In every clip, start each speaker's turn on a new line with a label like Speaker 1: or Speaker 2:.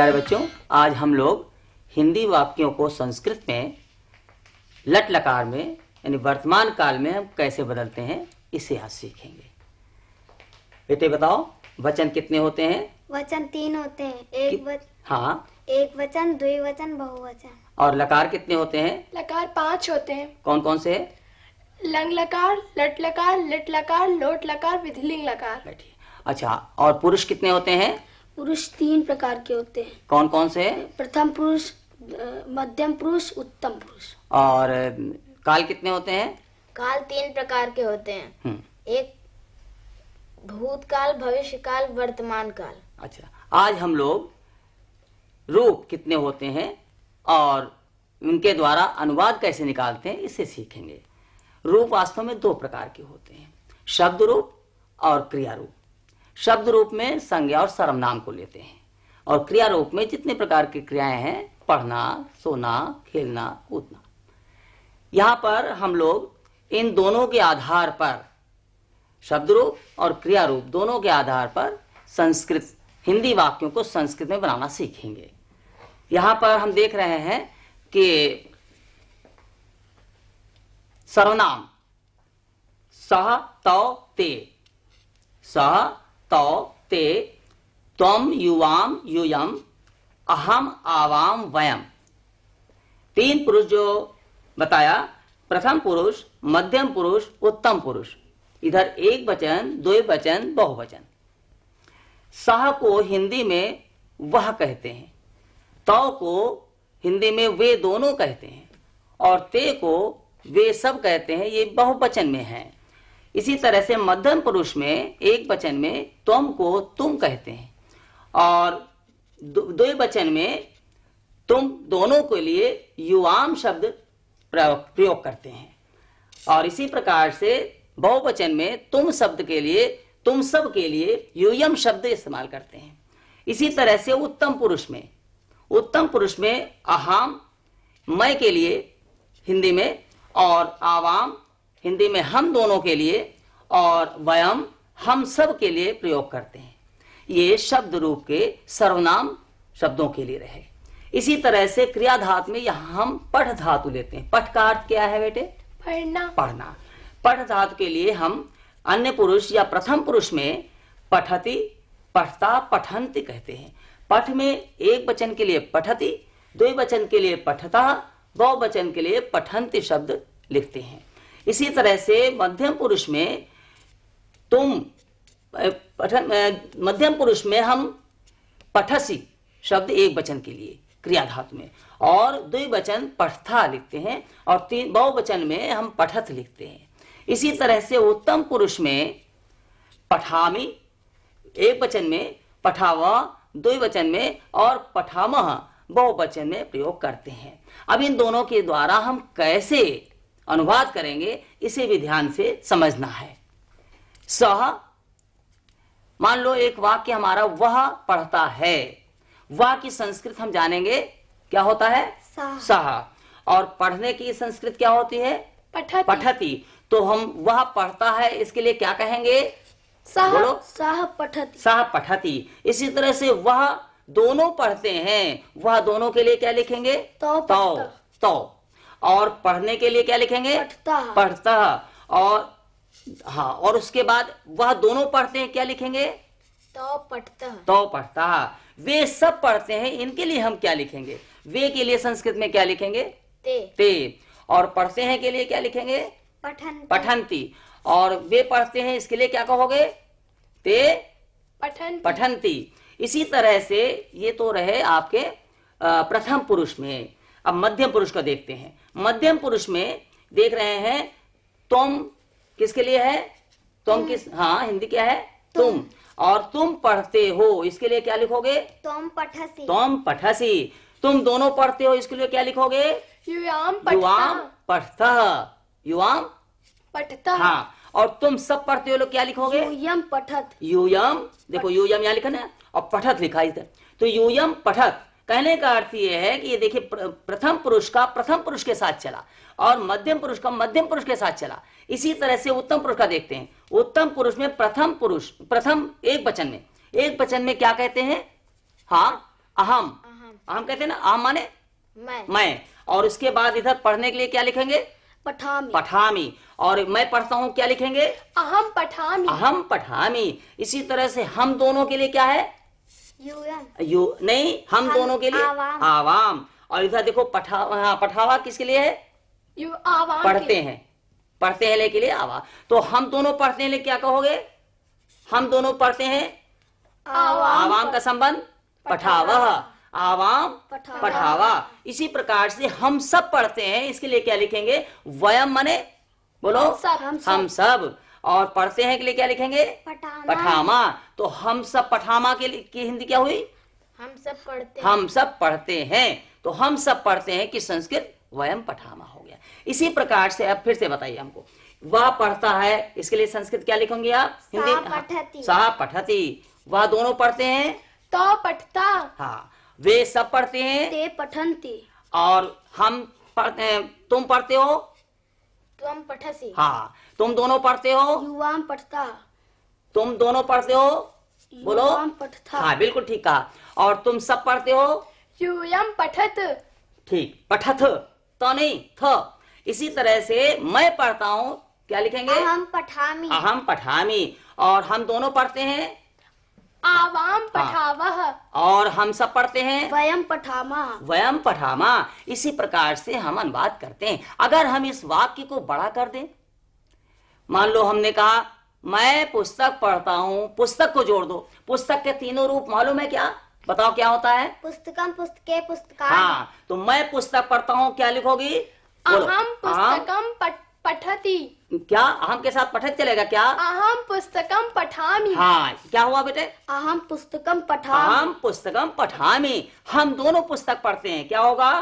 Speaker 1: प्यारे बच्चों आज हम लोग हिंदी वाक्यों को संस्कृत में लट लकार में यानी वर्तमान काल में हम कैसे बदलते हैं इसे आज सीखेंगे बेटे बताओ वचन कितने होते हैं
Speaker 2: वचन तीन होते हैं एक वच... हाँ एक वचन द्विवचन बहुवचन
Speaker 1: और लकार कितने होते हैं
Speaker 2: लकार पांच होते हैं
Speaker 1: कौन कौन से है?
Speaker 2: लंग लकार लट लकार लिट लकार लोट लकार विधिलिंग लकार
Speaker 1: अच्छा और पुरुष कितने होते हैं
Speaker 2: पुरुष तीन प्रकार के होते हैं
Speaker 1: कौन कौन से
Speaker 2: प्रथम पुरुष मध्यम पुरुष उत्तम पुरुष
Speaker 1: और काल कितने होते हैं
Speaker 2: काल तीन प्रकार के होते हैं हम्म। एक भूतकाल भविष्य काल वर्तमान काल
Speaker 1: अच्छा आज हम लोग रूप कितने होते हैं और उनके द्वारा अनुवाद कैसे निकालते हैं इसे सीखेंगे रूप वास्तव में दो प्रकार के होते हैं शब्द रूप और क्रिया रूप शब्द रूप में संज्ञा और सर्वनाम को लेते हैं और क्रिया रूप में जितने प्रकार की क्रियाएं हैं पढ़ना सोना खेलना कूदना यहां पर हम लोग इन दोनों के आधार पर शब्द रूप और क्रिया रूप दोनों के आधार पर संस्कृत हिंदी वाक्यों को संस्कृत में बनाना सीखेंगे यहां पर हम देख रहे हैं कि सर्वनाम सह तौ ते सह तौ ते त्वम युवाम युयम अहम आवाम वयम तीन पुरुष जो बताया प्रथम पुरुष मध्यम पुरुष उत्तम पुरुष इधर एक वचन दो वचन बहुवचन सह को हिंदी में वह कहते हैं तौ को हिंदी में वे दोनों कहते हैं और ते को वे सब कहते हैं ये बहुवचन में हैं इसी तरह से मध्यम पुरुष में एक वचन में तुम को तुम कहते हैं और दो वचन में तुम दोनों के लिए युवाम शब्द प्रयोग करते हैं और इसी प्रकार से बहुवचन में तुम शब्द के लिए तुम सब के लिए यूयम शब्द इस्तेमाल करते हैं इसी तरह से उत्तम पुरुष में उत्तम पुरुष में अहम मैं के लिए हिंदी में और आवाम हिंदी में हम दोनों के लिए और वयम हम सब के लिए प्रयोग करते हैं ये शब्द रूप के सर्वनाम शब्दों के लिए रहे इसी तरह से क्रिया धातु में यहां हम पठ धातु लेते हैं पठ का अर्थ क्या है बेटे पढ़ना पढ़ना पठ धातु के लिए हम अन्य पुरुष या प्रथम पुरुष में पठती पठता पठंती कहते हैं पठ में एक वचन के लिए पठती वचन के लिए पठता दो वचन के लिए पठंती शब्द लिखते हैं इसी तरह से मध्यम पुरुष में तुम मध्यम पुरुष में हम पठसी शब्द एक वचन के लिए क्रियाधात में और द्विवचन पठथा लिखते हैं और तीन बहुवचन में हम पठथ लिखते हैं इसी तरह से उत्तम पुरुष में पठामी एक वचन में पठावा द्विवचन में और पठामह बहुवचन में प्रयोग करते हैं अब इन दोनों के द्वारा हम कैसे अनुवाद करेंगे इसे भी ध्यान से समझना है सह मान लो एक वाक्य हमारा वह पढ़ता है वह की संस्कृत हम जानेंगे क्या होता है सह और पढ़ने की संस्कृत क्या होती है पठती, पठती। तो हम वह पढ़ता है इसके लिए क्या कहेंगे सह सह पठती सह पठती इसी तरह से वह दोनों पढ़ते हैं वह दोनों के लिए क्या लिखेंगे तो तो, तो, तो और पढ़ने के लिए क्या लिखेंगे पढ़ता पढ़ता और हाँ और उसके बाद वह दोनों पढ़ते हैं क्या लिखेंगे
Speaker 2: तो पढ़ता
Speaker 1: तो पढ़ता वे सब पढ़ते हैं इनके लिए हम क्या लिखेंगे वे के लिए संस्कृत में क्या लिखेंगे ते ते और पढ़ते हैं के लिए क्या लिखेंगे
Speaker 2: पठन पठंती
Speaker 1: और वे पढ़ते हैं इसके लिए क्या कहोगे ते
Speaker 2: पठन पठंती
Speaker 1: इसी तरह से ये तो रहे आपके प्रथम पुरुष में अब मध्यम पुरुष का देखते हैं मध्यम पुरुष में देख रहे हैं तुम किसके लिए है तुम किस हाँ हिंदी क्या है तुम और तुम पढ़ते हो इसके लिए क्या लिखोगे
Speaker 2: तुम पठसी तुम
Speaker 1: पठसी तुम दोनों पढ़ते हो इसके लिए क्या लिखोगे
Speaker 2: युवाम
Speaker 1: पठता युवाम
Speaker 2: पठता हाँ
Speaker 1: और तुम सब पढ़ते हो लोग क्या लिखोगे यूयम पठत यूयम देखो यूयम यहाँ लिखा ना और पठत लिखा इधर तो यूयम पठत कहने का अर्थ यह है कि ये देखिए प्रथम पुरुष का प्रथम पुरुष के साथ चला और मध्यम पुरुष का मध्यम पुरुष के साथ चला इसी तरह से उत्तम पुरुष का देखते हैं उत्तम पुरुष में प्रथम पुरुष प्रथम एक वचन में एक वचन में क्या कहते हैं हाँ अहम अहम कहते हैं ना अहम माने मैं मैं और उसके बाद इधर पढ़ने के लिए क्या लिखेंगे पठामी पठामी और मैं पढ़ता हूँ क्या लिखेंगे अहम पठामी अहम पठामी इसी तरह से हम दोनों के लिए क्या है यू नहीं हम, हम दोनों के लिए आवाम, और इधर देखो पठावा हाँ, पठावा किसके लिए है
Speaker 2: यू आवाम पढ़ते हैं
Speaker 1: पढ़ते हैं के लिए आवाम तो हम दोनों पढ़ते हैं क्या कहोगे हम दोनों पढ़ते हैं
Speaker 2: आवाम, आवाम
Speaker 1: का संबंध पठावा आवाम
Speaker 2: पठावा।, पठावा
Speaker 1: इसी प्रकार से हम सब पढ़ते हैं इसके लिए क्या लिखेंगे वयम मने
Speaker 2: बोलो हम सब, हम सब, हम
Speaker 1: सब और पढ़ते हैं के लिए क्या लिखेंगे
Speaker 2: पठामा, पठामा।
Speaker 1: तो हम सब पठामा के लिए की हिंदी क्या हुई
Speaker 2: हम सब पढ़ते हम
Speaker 1: सब पढ़ते हैं तो हम सब पढ़ते हैं कि संस्कृत वयम पठामा हो गया इसी प्रकार से अब फिर से बताइए हमको वह पढ़ता है इसके लिए संस्कृत क्या लिखोगे आप हिंदी हाँ। सा पठती वह दोनों पढ़ते हैं तो पठता हाँ वे सब पढ़ते हैं ते पठंती और हम पढ़ते हैं तुम पढ़ते हो
Speaker 2: तुम पठसि हाँ
Speaker 1: तुम दोनों पढ़ते हो
Speaker 2: युवाम पठता
Speaker 1: तुम दोनों पढ़ते हो बोलो पठता हाँ बिल्कुल ठीक कहा और तुम सब पढ़ते हो यूयम पठत ठीक पठथ तो नहीं थ इसी तरह से मैं पढ़ता हूँ क्या लिखेंगे हम पठामी हम पठामी और हम दोनों पढ़ते हैं
Speaker 2: आवाम हाँ। पठावह
Speaker 1: और हम सब पढ़ते हैं
Speaker 2: वयम पठामा
Speaker 1: वयम पठामा इसी प्रकार से हम अनुवाद करते हैं अगर हम इस वाक्य को बड़ा कर दें मान लो हमने कहा मैं पुस्तक पढ़ता हूँ पुस्तक को जोड़ दो पुस्तक के तीनों रूप मालूम है क्या बताओ क्या होता है
Speaker 2: पुस्तकम पुस्तके पुस्तक हाँ
Speaker 1: तो मैं पुस्तक पढ़ता हूँ क्या लिखोगी अहम पुस्तकम पठती क्या अहम के साथ पठत चलेगा क्या
Speaker 2: अहम पुस्तकम पठामी हाँ क्या हुआ बेटे अहम पुस्तकम पठा अहम
Speaker 1: पुस्तकम पठामी हम दोनों पुस्तक पढ़ते हैं क्या होगा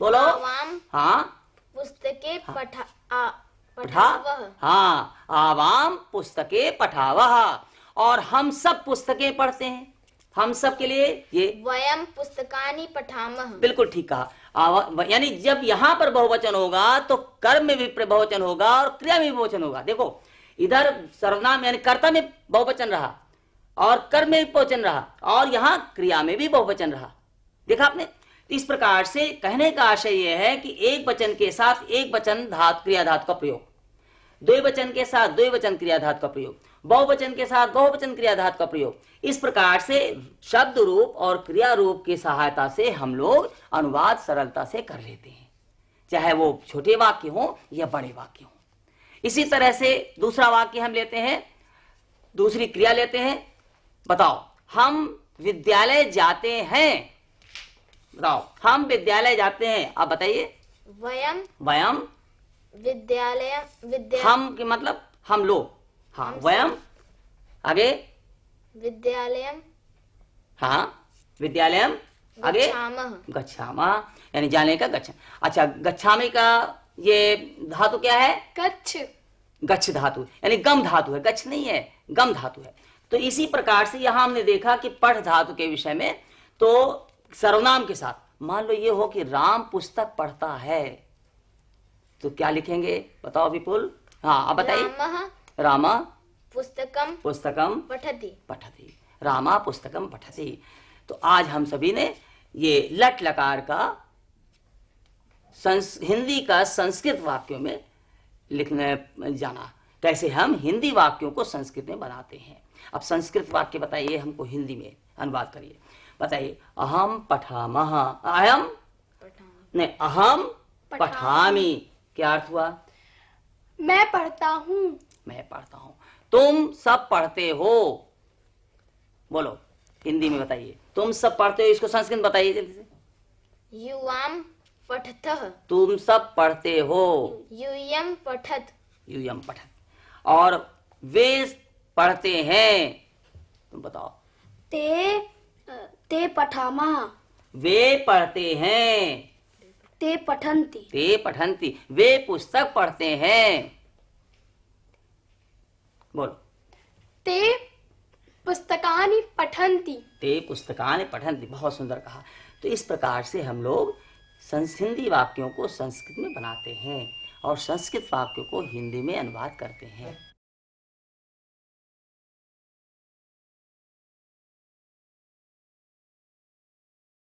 Speaker 1: बोलो
Speaker 2: हाँ पुस्तके हाँ। पठा
Speaker 1: पठा हाँ आवाम पुस्तके पठावा और हम सब पुस्तकें पढ़ते हैं हम सब के लिए ये
Speaker 2: वयम पुस्तकानी पठाम बिल्कुल
Speaker 1: ठीक कहा यानी जब यहाँ पर बहुवचन होगा तो कर्म में भी बहुवचन होगा और क्रिया में भी बहुवचन होगा देखो इधर सर्वनाम यानी कर्ता में बहुवचन रहा और कर्म में भी बहुवचन रहा और यहाँ क्रिया में भी बहुवचन रहा देखा आपने तो इस प्रकार से कहने का आशय यह है कि एक वचन के साथ एक वचन धातु क्रियाधात का प्रयोग दो वचन के साथ दो वचन क्रिया का प्रयोग बहुवचन के साथ बहुवचन क्रिया धातु का प्रयोग इस प्रकार से शब्द रूप और क्रिया रूप की सहायता से हम लोग अनुवाद सरलता से कर लेते हैं चाहे वो छोटे वाक्य हो या बड़े वाक्य हो इसी तरह से दूसरा वाक्य हम लेते हैं दूसरी क्रिया लेते हैं बताओ हम विद्यालय जाते हैं बताओ हम विद्यालय जाते हैं आप बताइए वयम वयम
Speaker 2: विद्यालय विद्या
Speaker 1: हम के मतलब हम लोग हाँ वयम आगे
Speaker 2: विद्यालय
Speaker 1: हाँ विद्यालय आगे गच्छामा यानी जाने का गच्छा अच्छा गच्छामी का ये धातु क्या है गच्छ गच्छ धातु यानी गम धातु है गच्छ नहीं है गम धातु है तो इसी प्रकार से यहां हमने देखा कि पढ़ धातु के विषय में तो सर्वनाम के साथ मान लो ये हो कि राम पुस्तक पढ़ता है तो क्या लिखेंगे बताओ विपुल हाँ आप बताइए रामा
Speaker 2: पुस्तकम पुस्तकम पठती
Speaker 1: पठती रामा पुस्तकम पठती तो आज हम सभी ने ये लट लकार का संस, हिंदी का संस्कृत वाक्यों में लिखने जाना कैसे हम हिंदी वाक्यों को संस्कृत में बनाते हैं अब संस्कृत वाक्य बताइए हमको हिंदी में अनुवाद करिए बताइए अहम पठामह अहम नहीं अहम
Speaker 2: पठामी
Speaker 1: क्या अर्थ हुआ मैं
Speaker 2: पढ़ता हूँ
Speaker 1: मैं पढ़ता हूं तुम सब पढ़ते हो बोलो हिंदी में बताइए तुम सब पढ़ते हो इसको संस्कृत बताइए जल्दी
Speaker 2: से युवाम पठत
Speaker 1: तुम सब पढ़ते हो
Speaker 2: यूयम पठत
Speaker 1: यूयम पठत और वे पढ़ते हैं तुम बताओ
Speaker 2: ते ते पठामा
Speaker 1: वे पढ़ते हैं ते पठंती ते पठंती वे पुस्तक पढ़ते हैं बोल
Speaker 2: ते पुस्तकानि पठन्ति
Speaker 1: ते पुस्तकानि पठन्ति बहुत सुंदर कहा तो इस प्रकार से हम लोग हिंदी वाक्यों को संस्कृत में बनाते हैं और संस्कृत वाक्यों को हिंदी में अनुवाद करते हैं